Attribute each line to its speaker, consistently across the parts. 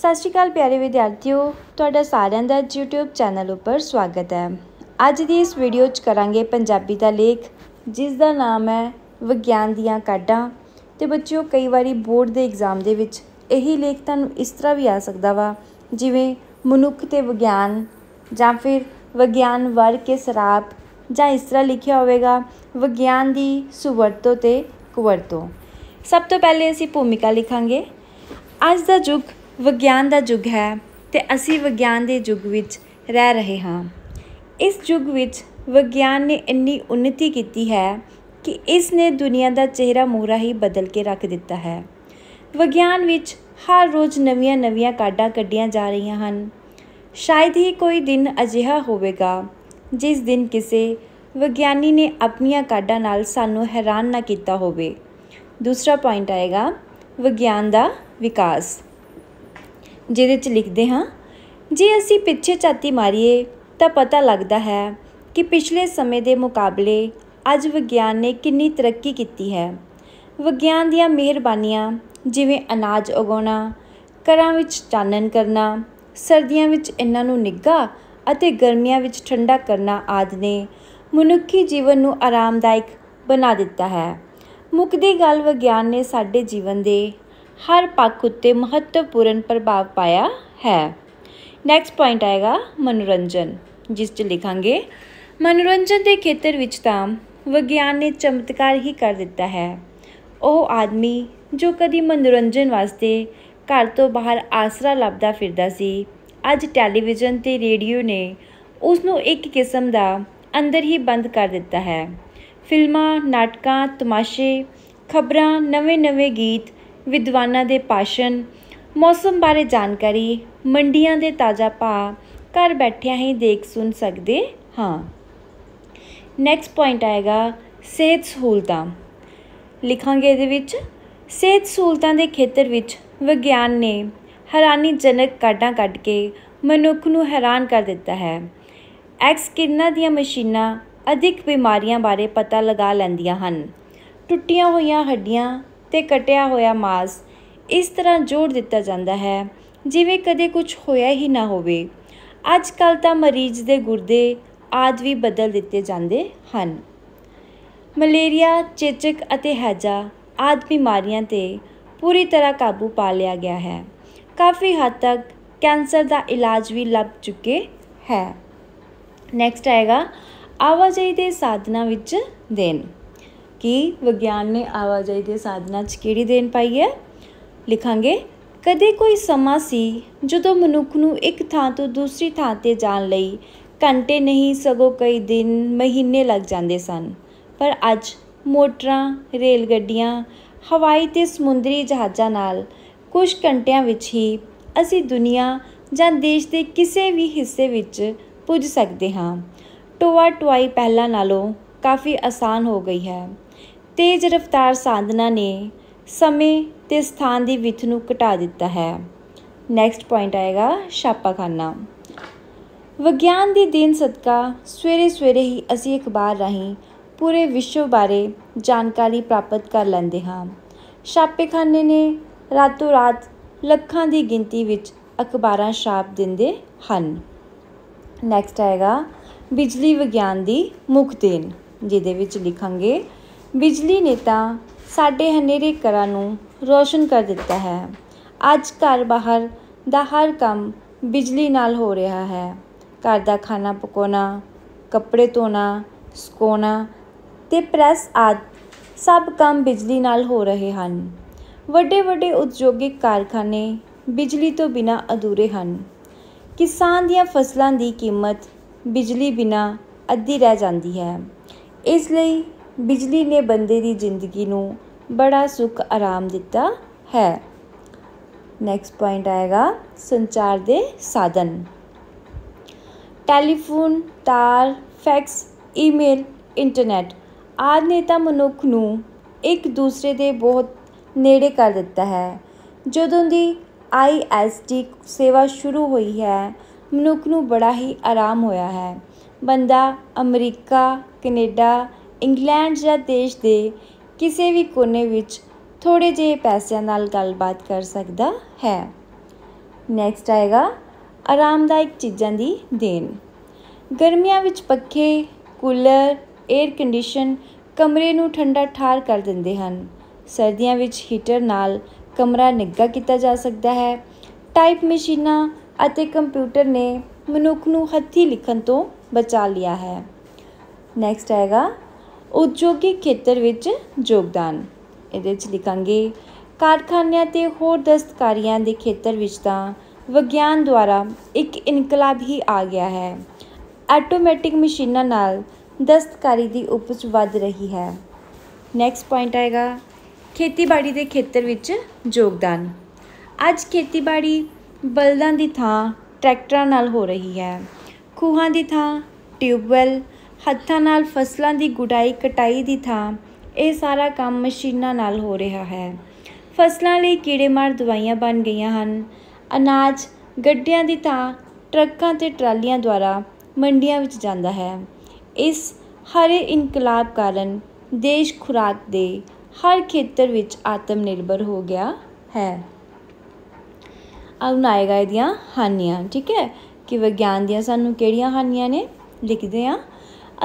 Speaker 1: ਸਤਿ ਸ਼੍ਰੀ ਅਕਾਲ ਪਿਆਰੇ ਵਿਦਿਆਰਥੀਓ ਤੁਹਾਡਾ ਸਾਰਿਆਂ ਦਾ YouTube ਚੈਨਲ ਉੱਪਰ ਸਵਾਗਤ ਹੈ ਅੱਜ ਦੀ ਇਸ ਵੀਡੀਓ 'ਚ ਕਰਾਂਗੇ ਪੰਜਾਬੀ ਦਾ ਲੇਖ ਜਿਸ ਦਾ ਨਾਮ ਹੈ ਵਿਗਿਆਨ ਦੀਆਂ ਕਾਢਾਂ ਤੇ ਬੱਚਿਓ ਕਈ ਵਾਰੀ ਬੋਰਡ ਦੇ ਐਗਜ਼ਾਮ ਦੇ ਵਿੱਚ ਇਹੀ ਲੇਖ ਤੁਹਾਨੂੰ ਇਸ ਤਰ੍ਹਾਂ ਵੀ ਆ ਸਕਦਾ ਵਾ ਜਿਵੇਂ ਮਨੁੱਖ ਤੇ ਵਿਗਿਆਨ ਜਾਂ ਫਿਰ ਵਿਗਿਆਨ ਵਰ ਕੇ ਸਰਾਪ ਜਾਂ ਇਸ ਤਰ੍ਹਾਂ ਲਿਖਿਆ ਹੋਵੇਗਾ ਵਿਗਿਆਨ ਦੀ ਸੁਵਰਤੋ ਤੇ ਕੁਵਰਤੋ ਸਭ ਤੋਂ ਪਹਿਲੇ ਅਸੀਂ ਭੂਮਿਕਾ ਲਿਖਾਂਗੇ ਅੱਜ ਦਾ ਯੁੱਗ ਵਿਗਿਆਨ ਦਾ ਯੁੱਗ ਹੈ ਤੇ ਅਸੀਂ ਵਿਗਿਆਨ ਦੇ ਯੁੱਗ ਵਿੱਚ ਰਹਿ ਰਹੇ ਹਾਂ ਇਸ ਯੁੱਗ ਵਿੱਚ ਵਿਗਿਆਨ ਨੇ ਇੰਨੀ ਉન્નਤੀ ਕੀਤੀ ਹੈ ਕਿ ਇਸ ਨੇ ਦੁਨੀਆ ਦਾ ਚਿਹਰਾ ਮੋਹਰਾ ਹੀ ਬਦਲ ਕੇ ਰੱਖ ਦਿੱਤਾ ਹੈ ਵਿਗਿਆਨ ਵਿੱਚ ਹਰ ਰੋਜ਼ ਨਵੀਆਂ-ਨਵੀਆਂ ਕਾਢਾਂ ਕੱਢੀਆਂ ਜਾ ਰਹੀਆਂ ਹਨ ਸ਼ਾਇਦ ਹੀ ਕੋਈ ਦਿਨ ਅਜਿਹਾ ਹੋਵੇਗਾ ਜਿਸ ਦਿਨ ਕਿਸੇ ਵਿਗਿਆਨੀ ਨੇ ਆਪਣੀਆਂ ਕਾਢਾਂ ਨਾਲ ਸਾਨੂੰ ਹੈਰਾਨ ਨਾ ਕੀਤਾ ਹੋਵੇ ਦੂਸਰਾ ਪੁਆਇੰਟ ਆਏਗਾ ਵਿਗਿਆਨ ਦਾ ਵਿਕਾਸ ਜਿਹਦੇ 'ਚ ਲਿਖਦੇ ਹਾਂ ਜੇ ਅਸੀਂ ਪਿੱਛੇ ਝਾਤੀ ਮਾਰੀਏ ਤਾਂ ਪਤਾ ਲੱਗਦਾ ਹੈ ਕਿ ਪਿਛਲੇ ਸਮੇਂ ਦੇ ਮੁਕਾਬਲੇ ਅੱਜ ਵਿਗਿਆਨ ਨੇ ਕਿੰਨੀ ਤਰੱਕੀ ਕੀਤੀ ਹੈ ਵਿਗਿਆਨ ਦੀਆਂ ਮਿਹਰਬਾਨੀਆਂ ਜਿਵੇਂ ਅਨਾਜ ਉਗਾਉਣਾ ਘਰਾਂ ਵਿੱਚ ਚਾਨਣ ਕਰਨਾ ਸਰਦੀਆਂ ਵਿੱਚ ਇਹਨਾਂ ਨੂੰ ਨਿੱਗਾ ਅਤੇ ਗਰਮੀਆਂ ਵਿੱਚ ਠੰਡਾ ਕਰਨਾ ਆਦ ਨੇ ਮਨੁੱਖੀ ਜੀਵਨ ਨੂੰ ਆਰਾਮਦਾਇਕ ਬਣਾ ਦਿੱਤਾ ਹੈ ਮੁਕਦੀ ਗੱਲ ਵਿਗਿਆਨ ਨੇ ਸਾਡੇ ਜੀਵਨ ਦੇ ਹਰ ਪੱਖ ਉੱਤੇ ਮਹੱਤਵਪੂਰਨ ਪ੍ਰਭਾਵ ਪਾਇਆ ਹੈ ਨੈਕਸਟ ਪੁਆਇੰਟ ਆਏਗਾ ਮਨੋਰੰਜਨ ਜਿਸ 'ਚ ਲਿਖਾਂਗੇ ਮਨੋਰੰਜਨ ਦੇ ਖੇਤਰ ਵਿੱਚ ਤਾਂ ਵਿਗਿਆਨ ਨੇ ਚਮਤਕਾਰ ਹੀ ਕਰ ਦਿੱਤਾ ਹੈ ਉਹ ਆਦਮੀ ਜੋ ਕਦੀ ਮਨੋਰੰਜਨ ਵਾਸਤੇ ਘਰ ਤੋਂ ਬਾਹਰ ਆਸਰਾ ਲੱਭਦਾ ਫਿਰਦਾ ਸੀ ਅੱਜ ਟੈਲੀਵਿਜ਼ਨ ਤੇ ਰੇਡੀਓ ਨੇ ਉਸ ਨੂੰ ਇੱਕ ਕਿਸਮ ਦਾ ਅੰਦਰ ਹੀ ਬੰਦ ਕਰ ਦਿੱਤਾ ਹੈ ਫਿਲਮਾਂ ਨਾਟਕਾਂ ਤਮਾਸ਼ੇ ਖਬਰਾਂ ਨਵੇਂ-ਨਵੇਂ ਗੀਤ ਵਿਦਵਾਨਾਂ ਦੇ ਪਾਸ਼ਨ ਮੌਸਮ ਬਾਰੇ ਜਾਣਕਾਰੀ ਮੰਡੀਆਂ ਦੇ ਤਾਜ਼ਾ ਭਾਅ ਘਰ ਬੈਠਿਆਂ ਹੀ ਦੇਖ ਸੁਣ ਸਕਦੇ ਹਾਂ ਨੈਕਸਟ ਪੁਆਇੰਟ ਆਏਗਾ ਸਿਹਤ ਸਹੂਲਤਾਂ ਲਿਖਾਂਗੇ ਇਹਦੇ ਵਿੱਚ ਸਿਹਤ ਸਹੂਲਤਾਂ ਦੇ ਖੇਤਰ ਵਿੱਚ ਵਿਗਿਆਨ ਨੇ ਹੈਰਾਨੀਜਨਕ ਕਾਢਾਂ ਕੱਢ ਕੇ ਮਨੁੱਖ ਨੂੰ ਹੈਰਾਨ ਕਰ ਦਿੱਤਾ ਹੈ ਐਕਸ ਕਿਰਨਾਂ ਦੀਆਂ ਮਸ਼ੀਨਾਂ ਅਧਿਕ ਬਿਮਾਰੀਆਂ ਬਾਰੇ ਪਤਾ ਲਗਾ ਲੈਂਦੀਆਂ ਹਨ ਟੁੱਟੀਆਂ ਹੋਈਆਂ ਹੱਡੀਆਂ ਤੇ ਕਟਿਆ ਹੋਇਆ ਮਾਸ ਇਸ ਤਰ੍ਹਾਂ ਜੋੜ ਦਿੱਤਾ ਜਾਂਦਾ ਹੈ ਜਿਵੇਂ ਕਦੇ ਕੁਝ ਹੋਇਆ ਹੀ ਨਾ ਹੋਵੇ ਅੱਜ ਕੱਲ ਤਾਂ ਮਰੀਜ਼ ਦੇ ਗੁਰਦੇ ਆਦ ਵੀ ਬਦਲ ਦਿੱਤੇ ਜਾਂਦੇ ਹਨ ਮਲੇਰੀਆ ਚੇਚਕ ਅਤੇ ਹੈਜਾ ਆਦ ਬਿਮਾਰੀਆਂ ਤੇ ਪੂਰੀ ਤਰ੍ਹਾਂ ਕਾਬੂ ਪਾ ਲਿਆ ਗਿਆ ਹੈ ਕਾਫੀ ਹੱਦ ਤੱਕ ਕੈਂਸਰ ਦਾ ਇਲਾਜ ਵੀ ਲੱਭ ਚੁੱਕੇ ਹੈ ਨੈਕਸਟ ਆਏਗਾ ਆਵਾਜਾਈ ਦੇ ਸਾਧਨਾਂ ਵਿੱਚ ਦੇਣ ਕਿ ਵਿਗਿਆਨ ਨੇ ਆਵਾਜਾਈ ਦੇ ਸਾਧਨਾਂ 'ਚ ਕਿਹੜੀ ਦੇਣ ਪਾਈ ਹੈ ਲਿਖਾਂਗੇ ਕਦੇ ਕੋਈ ਸਮਾਂ ਸੀ ਜਦੋਂ ਮਨੁੱਖ ਨੂੰ ਇੱਕ ਥਾਂ ਤੋਂ ਦੂਸਰੀ ਥਾਂ ਤੇ ਜਾਣ ਲਈ ਘੰਟੇ ਨਹੀਂ ਸਗੋਂ ਕਈ ਦਿਨ ਮਹੀਨੇ ਲੱਗ ਜਾਂਦੇ ਸਨ ਪਰ ਅੱਜ ਮੋਟਰਾਂ ਰੇਲ ਗੱਡੀਆਂ ਹਵਾਈ ਤੇ ਸਮੁੰਦਰੀ ਜਹਾਜ਼ਾਂ ਨਾਲ ਕੁਝ ਘੰਟਿਆਂ ਵਿੱਚ ਹੀ ਅਸੀਂ ਦੁਨੀਆ ਜਾਂ ਦੇਸ਼ ਦੇ ਕਿਸੇ ਵੀ ਹਿੱਸੇ ਵਿੱਚ ਪੁੱਜ ਸਕਦੇ ਹਾਂ ਟੋਆ ਟੁਆਈ ਪਹਿਲਾਂ ਨਾਲੋਂ ਕਾਫੀ ਆਸਾਨ ਹੋ ਗਈ ਹੈ ਤੇਜ਼ ਰਫ਼ਤਾਰ ਸਾਧਨਾ ਨੇ ਸਮੇਂ ਤੇ ਸਥਾਨ ਦੀ ਵਿਥ ਨੂੰ ਘਟਾ ਦਿੱਤਾ ਹੈ ਨੈਕਸਟ ਪੁਆਇੰਟ ਆਏਗਾ ਛਾਪਾਖਾਨਾ ਵਿਗਿਆਨ ਦੀ ਦੇਨ ਸਦਕਾ ਸਵੇਰੇ ਸਵੇਰੇ ਹੀ ਅਸੀਂ ਅਖਬਾਰ ਰਾਹੀਂ ਪੂਰੇ ਵਿਸ਼ਵ ਬਾਰੇ ਜਾਣਕਾਰੀ ਪ੍ਰਾਪਤ ਕਰ ਲੈਂਦੇ ਹਾਂ ਛਾਪੇਖਾਨੇ ਨੇ ਰਾਤੋ ਰਾਤ ਲੱਖਾਂ ਦੀ ਗਿਣਤੀ ਵਿੱਚ ਅਖਬਾਰਾਂ ਛਾਪ ਦਿੰਦੇ ਹਨ ਨੈਕਸਟ ਆਏਗਾ ਬਿਜਲੀ ਵਿਗਿਆਨ ਦੀ ਮੁੱਖ ਦੇਨ ਜਿਹਦੇ ਵਿੱਚ ਲਿਖਾਂਗੇ ਬਿਜਲੀ ਨੇ ਤਾਂ ਸਾਡੇ ਹਨੇਰੇ ਘਰਾਂ ਨੂੰ ਰੋਸ਼ਨ ਕਰ ਦਿੱਤਾ ਹੈ ਅੱਜ ਘਰ ਬਾਹਰ ਦਾ ਹਰ ਕੰਮ ਬਿਜਲੀ ਨਾਲ ਹੋ ਰਿਹਾ ਹੈ ਘਰ ਦਾ ਖਾਣਾ ਪਕਾਉਣਾ ਕੱਪੜੇ ਧੋਣਾ ਸੁਕਾਉਣਾ ਤੇ ਪ੍ਰੈਸ ਆਦ ਸਭ ਕੰਮ ਬਿਜਲੀ ਨਾਲ ਹੋ ਰਹੇ ਹਨ ਵੱਡੇ ਵੱਡੇ ਉਦਯੋਗਿਕ ਕਾਰਖਾਨੇ ਬਿਜਲੀ ਤੋਂ ਬਿਨਾ ਅਧੂਰੇ ਹਨ ਕਿਸਾਨ ਦੀਆਂ ਫਸਲਾਂ ਦੀ ਕੀਮਤ ਬਿਜਲੀ ਬਿਨਾ ਅੱਧੀ ਰਹਿ ਜਾਂਦੀ ਹੈ ਇਸ ਲਈ ਬਿਜਲੀ ਨੇ ਬੰਦੇ ਦੀ ਜ਼ਿੰਦਗੀ ਨੂੰ ਬੜਾ ਸੁੱਖ ਆਰਾਮ ਦਿੱਤਾ ਹੈ ਨੈਕਸਟ ਪੁਆਇੰਟ ਆਏਗਾ ਸੰਚਾਰ ਦੇ ਸਾਧਨ ਟੈਲੀਫੋਨ ਤਾਰ ਫੈਕਸ ਈਮੇਲ ਇੰਟਰਨੈਟ ਆਦਿ ਨੇ ਤਾਂ ਮਨੁੱਖ ਨੂੰ ਇੱਕ ਦੂਸਰੇ ਦੇ ਬਹੁਤ ਨੇੜੇ ਕਰ ਦਿੱਤਾ ਹੈ ਜਦੋਂ ਦੀ ਆਈਐਸਟੀ ਸੇਵਾ ਸ਼ੁਰੂ ਹੋਈ ਹੈ ਮਨੁੱਖ ਨੂੰ ਬੜਾ ਹੀ ਆਰਾਮ ਹੋਇਆ ਹੈ ਬੰਦਾ ਅਮਰੀਕਾ ਕੈਨੇਡਾ ਇੰਗਲੈਂਡ ਜਾਂ ਦੇਸ਼ ਦੇ ਕਿਸੇ ਵੀ ਕੋਨੇ ਵਿੱਚ ਥੋੜੇ ਜਿਹੇ ਪੈਸਿਆਂ ਨਾਲ ਗੱਲਬਾਤ ਕਰ ਸਕਦਾ ਹੈ ਨੈਕਸਟ ਆਏਗਾ ਆਰਾਮਦਾਇਕ ਚੀਜ਼ਾਂ ਦੀ ਦੇਣ ਗਰਮੀਆਂ ਵਿੱਚ ਪੱਖੇ ਕੂਲਰ 에ਅਰ ਕੰਡੀਸ਼ਨ ਕਮਰੇ ਨੂੰ ਠੰਡਾ ਠਾਰ ਕਰ ਦਿੰਦੇ ਹਨ ਸਰਦੀਆਂ ਵਿੱਚ ਹੀਟਰ ਨਾਲ ਕਮਰਾ ਨਿੱਗਾ ਕੀਤਾ ਜਾ ਸਕਦਾ ਹੈ ਟਾਈਪ ਮਸ਼ੀਨਾਂ ਅਤੇ ਕੰਪਿਊਟਰ ਨੇ ਮਨੁੱਖ ਨੂੰ ਹੱਥੀ ਲਿਖਣ ਤੋਂ ਬਚਾ ਲਿਆ ਹੈ ਨੈਕਸਟ ਆਏਗਾ ਉਦਯੋਗਿਕ ਖੇਤਰ ਵਿੱਚ ਯੋਗਦਾਨ ਇਹਦੇ ਵਿੱਚ ਲਿਖਾਂਗੇ ਕਾਰਖਾਨਿਆਂ ਤੇ ਹੋਰ ਦਸਤਕਾਰੀਆਂ ਦੇ ਖੇਤਰ ਵਿੱਚ ਤਾਂ ਵਿਗਿਆਨ ਦੁਆਰਾ ਇੱਕ ਇਨਕਲਾਬ ਹੀ ਆ ਗਿਆ ਹੈ ਆਟੋਮੈਟਿਕ ਮਸ਼ੀਨਾਂ ਨਾਲ ਦਸਤਕਾਰੀ ਦੀ ਉਪਜ ਵੱਧ ਰਹੀ ਹੈ ਨੈਕਸਟ ਪੁਆਇੰਟ ਆਏਗਾ ਖੇਤੀਬਾੜੀ ਦੇ ਖੇਤਰ ਵਿੱਚ ਯੋਗਦਾਨ ਅੱਜ ਖੇਤੀਬਾੜੀ ਬਲਦਾਂ ਦੀ ਥਾਂ ਟਰੈਕਟਰਾਂ ਨਾਲ ਹੋ ਰਹੀ ਹੈ ਖੂਹਾਂ ਦੀ ਥਾਂ ਟਿਊਬਵੈਲ ਹੱਥਾਂ ਨਾਲ ਫਸਲਾਂ ਦੀ ਗੁਡਾਈ ਕਟਾਈ ਦੀ ਥਾਂ ਇਹ ਸਾਰਾ ਕੰਮ ਮਸ਼ੀਨਾਂ ਨਾਲ ਹੋ ਰਿਹਾ ਹੈ ਫਸਲਾਂ ਲਈ ਕੀੜੇਮਾਰ ਦਵਾਈਆਂ ਬਣ ਗਈਆਂ ਹਨ ਅਨਾਜ ਗੱਡਿਆਂ ਦੀ ਥਾਂ ਟਰੱਕਾਂ ਤੇ ਟਰਾਲੀਆਂ ਦੁਆਰਾ ਮੰਡੀਆਂ ਵਿੱਚ ਜਾਂਦਾ ਹੈ ਇਸ ਹਰੇ ਇਨਕਲਾਬ ਕਾਰਨ ਦੇਸ਼ ਖੁਰਾਕ ਦੇ ਹਰ ਖੇਤਰ ਵਿੱਚ ਆਤਮ ਨਿਰਭਰ ਹੋ ਗਿਆ ਹੈ ਹੁਣ ਆਏਗਾ ਇਹਦੀਆਂ ਹਾਨੀਆਂ ਠੀਕ ਹੈ ਕਿ ਵਿਗਿਆਨ ਦੀਆਂ ਸਾਨੂੰ ਕਿਹੜੀਆਂ ਹਾਨੀਆਂ ਨੇ ਲਿਖਦੇ ਆ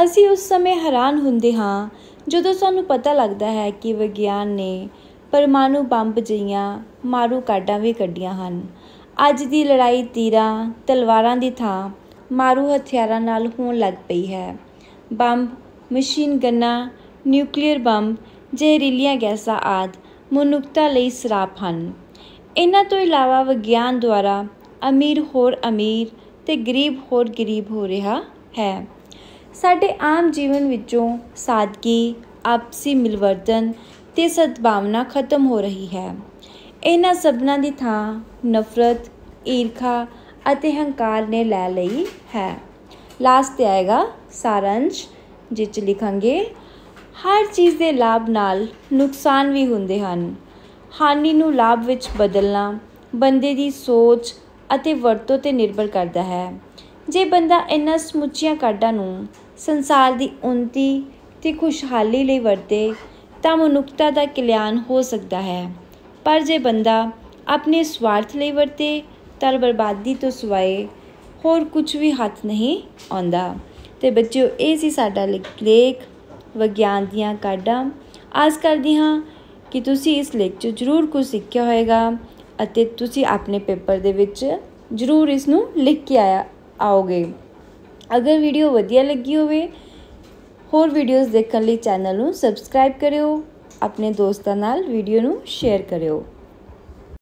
Speaker 1: ਅਸੀਂ ਉਸ ਸਮੇਂ ਹੈਰਾਨ ਹੁੰਦੇ ਹਾਂ ਜਦੋਂ ਸਾਨੂੰ ਪਤਾ ਲੱਗਦਾ ਹੈ ਕਿ ਵਿਗਿਆਨ ਨੇ ਪਰਮਾਣੂ ਬੰਬ ਜਿਹੀਆਂ ਮਾਰੂ ਕਾਡਾਂ ਵੀ ਕੱਢੀਆਂ ਹਨ ਅੱਜ ਦੀ ਲੜਾਈ ਤੀਰਾਂ ਤਲਵਾਰਾਂ ਦੀ ਥਾਂ ਮਾਰੂ ਹਥਿਆਰਾਂ ਨਾਲ ਹੋਣ ਲੱਗ ਪਈ ਹੈ ਬੰਬ ਮਸ਼ੀਨ ਗੰਨਾ ਨਿਊਕਲੀਅਰ ਬੰਬ ਜ਼ਹਿਰੀਲੀਆਂ ਗੈਸਾਂ ਆਦ ਮਨੁੱਖਤਾ ਲਈ ਸਰਾਪ ਹਨ ਇਹਨਾਂ ਤੋਂ ਇਲਾਵਾ ਵਿਗਿਆਨ ਦੁਆਰਾ ਅਮੀਰ ਹੋਰ ਅਮੀਰ ਤੇ ਗਰੀਬ ਹੋਰ ਗਰੀਬ ਹੋ ਰਿਹਾ ਹੈ ਸਾਡੇ ਆਮ ਜੀਵਨ ਵਿੱਚੋਂ ਸਾਦਗੀ ਆਪਸੀ ਮਿਲਵਰਤਨ ਤੇ ਸਦਭਾਵਨਾ ਖਤਮ ਹੋ ਰਹੀ ਹੈ ਇਹਨਾਂ ਸਭਨਾਂ ਦੀ ਥਾਂ ਨਫ਼ਰਤ ਈਰਖਾ ਅਤੇ ਹੰਕਾਰ ਨੇ ਲੈ ਲਈ ਹੈ ਲਾਸਟ ਤੇ ਆਏਗਾ ਸਾਰੰਸ਼ ਜਿੱਚ ਲਿਖਾਂਗੇ ਹਰ ਚੀਜ਼ ਦੇ ਲਾਭ ਨਾਲ ਨੁਕਸਾਨ ਵੀ ਹੁੰਦੇ ਹਨ ਹਾਨੀ ਨੂੰ ਲਾਭ ਵਿੱਚ ਬਦਲਣਾ ਬੰਦੇ ਦੀ ਸੋਚ ਅਤੇ ਵਰਤੋਂ ਤੇ ਨਿਰਭਰ ਕਰਦਾ ਹੈ ਜੇ ਬੰਦਾ ਇਹਨਾਂ ਸਮੁੱਚੀਆਂ ਕਾਢਾਂ ਨੂੰ ਸੰਸਾਰ ਦੀ ਉਨਤੀ ਤੇ ਖੁਸ਼ਹਾਲੀ ਲਈ ਵਰਤੇ ਤਾਂ ਮਨੁੱਖਤਾ ਦਾ ਕਲਿਆਣ ਹੋ ਸਕਦਾ ਹੈ ਪਰ ਜੇ ਬੰਦਾ ਆਪਣੇ ਸਵਾਰਥ ਲਈ ਵਰਤੇ ਤਾਂ ਬਰਬਾਦੀ ਤੋਂ ਸਿਵਾਏ ਹੋਰ ਕੁਝ ਵੀ ਹੱਥ ਨਹੀਂ ਆਉਂਦਾ ਤੇ ਬੱਚਿਓ ਇਹ ਸੀ ਸਾਡਾ ਲੇਖ ਵਿਗਿਆਨ ਦੀਆਂ ਕਾਢਾਂ ਆਸ ਕਰਦੀ ਹਾਂ ਕਿ ਤੁਸੀਂ ਇਸ ਲੇਖ 'ਚ ਜ਼ਰੂਰ ਕੁਝ ਸਿੱਖਿਆ ਹੋਵੇਗਾ ਅਤੇ ਤੁਸੀਂ ਆਪਣੇ ਪੇਪਰ ਦੇ ਵਿੱਚ ਜ਼ਰੂਰ ਇਸ ਨੂੰ ਲਿਖ ਕੇ ਆਇਆ ਆਓਗੇ ਅਗਰ ਵੀਡੀਓ ਵਧੀਆ ਲੱਗੀ ਹੋਵੇ ਹੋਰ ਵੀਡੀਓਜ਼ ਦੇਖਣ ਲਈ ਚੈਨਲ ਨੂੰ ਸਬਸਕ੍ਰਾਈਬ ਕਰਿਓ ਆਪਣੇ ਦੋਸਤਾਂ ਨਾਲ ਵੀਡੀਓ ਨੂੰ ਸ਼ੇਅਰ ਕਰਿਓ